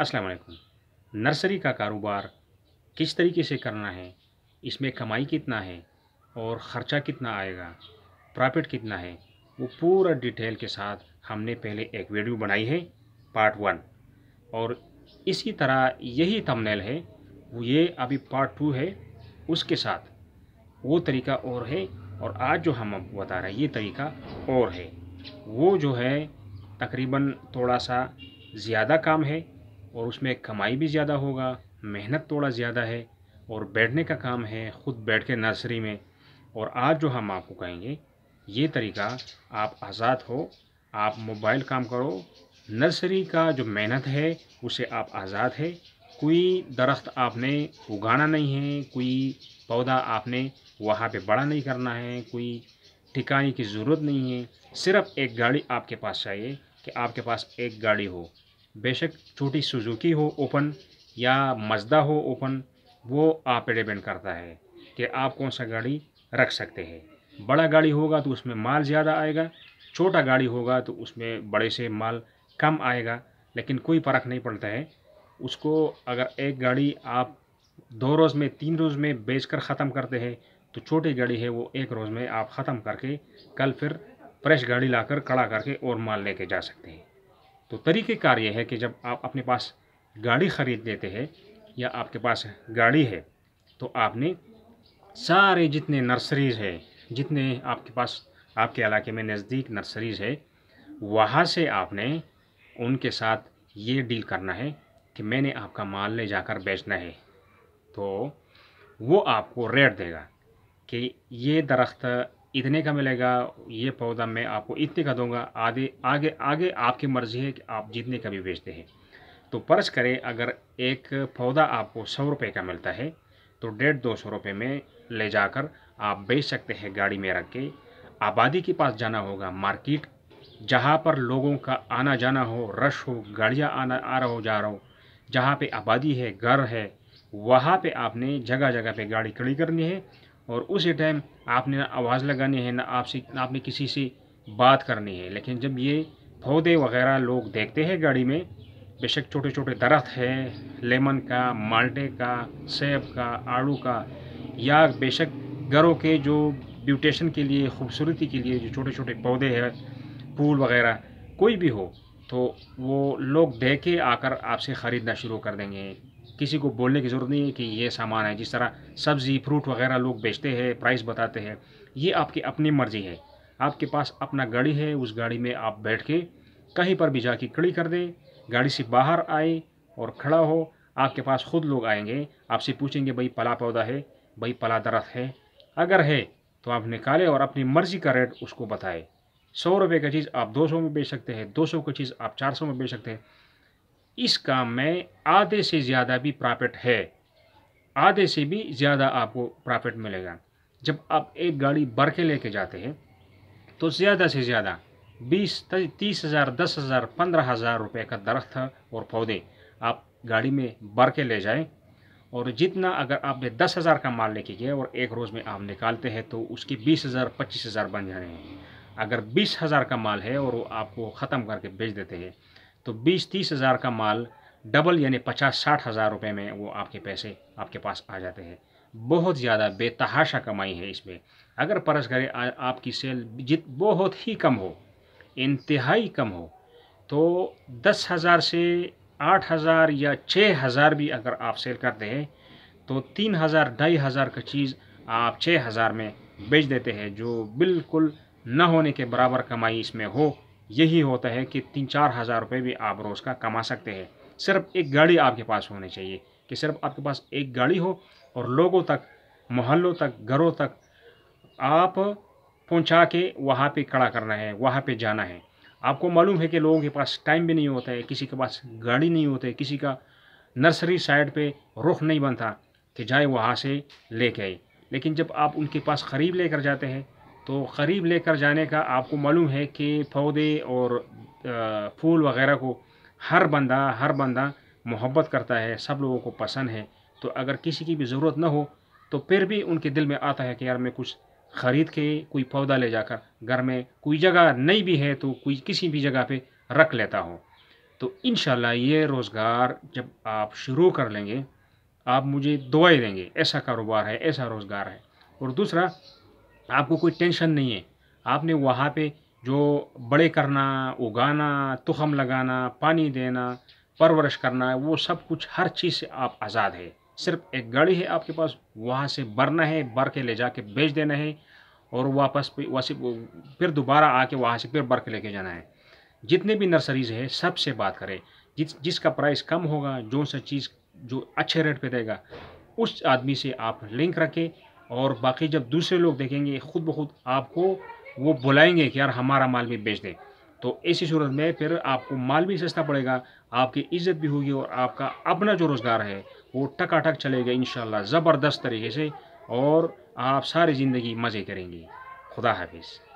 अस्सलाम वालेकुम नर्सरी का कारोबार किस तरीके से करना है इसमें कमाई कितना है और ख़र्चा कितना आएगा प्रॉफिट कितना है वो पूरा डिटेल के साथ हमने पहले एक वीडियो बनाई है पार्ट वन और इसी तरह यही थंबनेल है वो ये अभी पार्ट टू है उसके साथ वो तरीका और है और आज जो हम बता रहे हैं ये तरीका और है वो जो है तकरीबन थोड़ा सा ज़्यादा काम है और उसमें कमाई भी ज़्यादा होगा मेहनत थोड़ा ज़्यादा है और बैठने का काम है ख़ुद बैठ के नर्सरी में और आज जो हम आपको कहेंगे ये तरीका आप आज़ाद हो आप मोबाइल काम करो नर्सरी का जो मेहनत है उसे आप आज़ाद है कोई दरख्त आपने उगाना नहीं है कोई पौधा आपने वहाँ पे बड़ा नहीं करना है कोई ठिकाने की ज़रूरत नहीं है सिर्फ़ एक गाड़ी आपके पास चाहिए कि आपके पास एक गाड़ी हो बेशक छोटी सुजुकी हो ओपन या मजदा हो ओपन वो आप डिपेंड करता है कि आप कौन सा गाड़ी रख सकते हैं बड़ा गाड़ी होगा तो उसमें माल ज़्यादा आएगा छोटा गाड़ी होगा तो उसमें बड़े से माल कम आएगा लेकिन कोई फ़र्क नहीं पड़ता है उसको अगर एक गाड़ी आप दो रोज़ में तीन रोज़ में बेच कर ख़त्म करते हैं तो छोटी गाड़ी है वो एक रोज़ में आप ख़त्म करके कल फिर फ्रेश गाड़ी लाकर खड़ा करके और माल लेके जा सकते हैं तो तरीक़ेकार ये है कि जब आप अपने पास गाड़ी ख़रीद लेते हैं या आपके पास गाड़ी है तो आपने सारे जितने नर्सरीज़ है जितने आपके पास आपके इलाके में नज़दीक नर्सरीज़ है वहाँ से आपने उनके साथ ये डील करना है कि मैंने आपका माल ले जाकर बेचना है तो वो आपको रेट देगा कि ये दरख्त इतने का मिलेगा ये पौधा मैं आपको इतने का दूंगा आधे आगे आगे आपकी मर्ज़ी है कि आप जितने का भी बेचते हैं तो पर्च करें अगर एक पौधा आपको सौ रुपये का मिलता है तो डेढ़ दो सौ रुपये में ले जाकर आप बेच सकते हैं गाड़ी में रख के आबादी के पास जाना होगा मार्केट जहाँ पर लोगों का आना जाना हो रश हो गाड़ियाँ आना आ रहा हो जा रहा हो जहाँ पर आबादी है घर है वहाँ पर आपने जगह जगह पर गाड़ी खड़ी करनी है और उसी टाइम आपने ना आवाज़ लगानी है ना आपसे ना आपने किसी से बात करनी है लेकिन जब ये पौधे वगैरह लोग देखते हैं गाड़ी में बेशक छोटे छोटे दरख्त है लेमन का माल्टे का सेब का आड़ू का या बेशक घरों के जो ब्यूटेशन के लिए खूबसूरती के लिए जो छोटे छोटे पौधे हैं फूल वगैरह कोई भी हो तो वो लोग देख के आकर आपसे ख़रीदना शुरू कर देंगे किसी को बोलने की ज़रूरत नहीं है कि ये सामान है जिस तरह सब्ज़ी फ्रूट वगैरह लोग बेचते हैं प्राइस बताते हैं ये आपकी अपनी मर्ज़ी है आपके पास अपना गाड़ी है उस गाड़ी में आप बैठ के कहीं पर भी जाके खड़ी कर दें गाड़ी से बाहर आए और खड़ा हो आपके पास खुद लोग आएंगे आपसे पूछेंगे भाई पला पौधा है भाई पला दरख्त है अगर है तो आप निकालें और अपनी मर्ज़ी का रेट उसको बताएं सौ रुपये का चीज़ आप दो सौ में बेच सकते हैं दो सौ का चीज़ आप चार सौ में बेच सकते हैं इस काम में आधे से ज़्यादा भी प्रॉफिट है आधे से भी ज़्यादा आपको प्रॉफिट मिलेगा जब आप एक गाड़ी भर के लेके जाते हैं तो ज़्यादा से ज़्यादा बीस तीस हज़ार दस हज़ार पंद्रह हज़ार रुपये का दरख्त और पौधे आप गाड़ी में भर के ले जाएं और जितना अगर आपने दस हज़ार का माल लेके गया और एक रोज़ में आप निकालते हैं तो उसकी बीस हज़ार पच्चीस हज़ार बन जा रहे हैं अगर बीस हज़ार का माल है और वो आपको ख़त्म करके बेच देते हैं तो बीस तीस हज़ार का माल डबल यानी पचास साठ हज़ार रुपये में वो आपके पैसे आपके पास आ जाते हैं बहुत ज़्यादा बेतहाशा कमाई है इसमें अगर परस करें आपकी सेल जित बहुत ही कम हो इंतहाई कम हो तो दस हज़ार से आठ हज़ार या छः हज़ार भी अगर आप सेल करते हैं तो तीन हज़ार ढाई हज़ार का चीज़ आप छः हज़ार में बेच देते हैं जो बिल्कुल न होने के बराबर कमाई इसमें हो यही होता है कि तीन चार हज़ार रुपये भी आप रोज़ का कमा सकते हैं सिर्फ एक गाड़ी आपके पास होनी चाहिए कि सिर्फ आपके पास एक गाड़ी हो और लोगों तक मोहल्लों तक घरों तक आप पहुंचा के वहाँ पे खड़ा करना है वहाँ पे जाना है आपको मालूम है कि लोगों के पास टाइम भी नहीं होता है किसी के पास गाड़ी नहीं होती है किसी का नर्सरी साइड पर रुख नहीं बनता कि जाए वहाँ से ले आए लेकिन जब आप उनके पास ख़रीब लेकर जाते हैं तो करीब लेकर जाने का आपको मालूम है कि पौधे और फूल वगैरह को हर बंदा हर बंदा मोहब्बत करता है सब लोगों को पसंद है तो अगर किसी की भी ज़रूरत ना हो तो फिर भी उनके दिल में आता है कि यार मैं कुछ ख़रीद के कोई पौधा ले जाकर घर में कोई जगह नहीं भी है तो कोई किसी भी जगह पे रख लेता हूँ तो इन ये रोज़गार जब आप शुरू कर लेंगे आप मुझे दुआई देंगे ऐसा कारोबार है ऐसा रोज़गार है और दूसरा आपको कोई टेंशन नहीं है आपने वहाँ पे जो बड़े करना उगाना तुखम लगाना पानी देना परवरिश करना वो सब कुछ हर चीज़ से आप आज़ाद है सिर्फ एक गाड़ी है आपके पास वहाँ से भरना है भर के ले जाके बेच देना है और वापस वैसे फिर दोबारा आके वहाँ से फिर भर के लेके जाना है जितने भी नर्सरीज है सबसे बात करें जिस जिसका प्राइस कम होगा जो सा चीज़ जो अच्छे रेट पे देगा उस आदमी से आप लिंक रखें और बाकी जब दूसरे लोग देखेंगे खुद ब खुद आपको वो बुलाएंगे कि यार हमारा माल भी बेच दें तो ऐसी सूरत में फिर आपको माल भी सस्ता पड़ेगा आपकी इज्जत भी होगी और आपका अपना जो रोज़गार है वो टकाटक चलेगा इन ज़बरदस्त तरीके से और आप सारी ज़िंदगी मज़े करेंगे खुदा हाफिज़